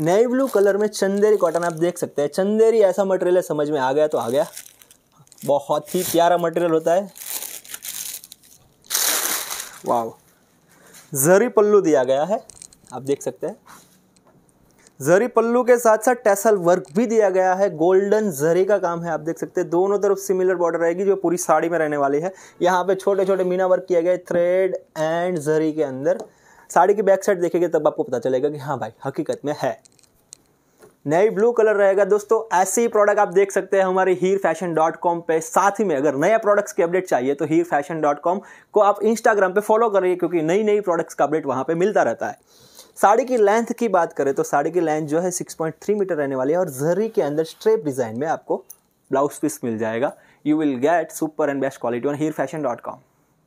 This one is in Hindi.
नेवी ब्लू कलर में चंदेरी कॉटन आप देख सकते हैं चंदेरी ऐसा मटेरियल है समझ में आ गया तो आ गया बहुत ही प्यारा मटेरियल होता है वाह जरी पल्लू दिया गया है आप देख सकते हैं जरी पल्लू के साथ साथ टेसल वर्क भी दिया गया है गोल्डन जरी का काम है आप देख सकते हैं दोनों तरफ सिमिलर बॉर्डर रहेगी जो पूरी साड़ी में रहने वाली है यहाँ पे छोटे छोटे मीना वर्क किया गया है थ्रेड एंड जरी के अंदर साड़ी की बैक साइड देखेंगे तब आपको पता चलेगा कि हाँ भाई हकीकत में है नई ब्लू कलर रहेगा दोस्तों ऐसे ही प्रोडक्ट आप देख सकते हैं हमारे हीर फैशन डॉट कॉम पर साथ ही में अगर नए प्रोडक्ट्स की अपडेट चाहिए तो हीर फैशन डॉट कॉम को आप इंस्टाग्राम पे फॉलो करिए क्योंकि नई नई प्रोडक्ट्स का अपडेट वहाँ पे मिलता रहता है साड़ी की लेंथ की बात करें तो साड़ी की लेंथ जो है सिक्स मीटर रहने वाली है और जरी के अंदर स्ट्रेप डिज़ाइन में आपको ब्लाउज पीस मिल जाएगा you will get super and best quality on Heer fashion dot com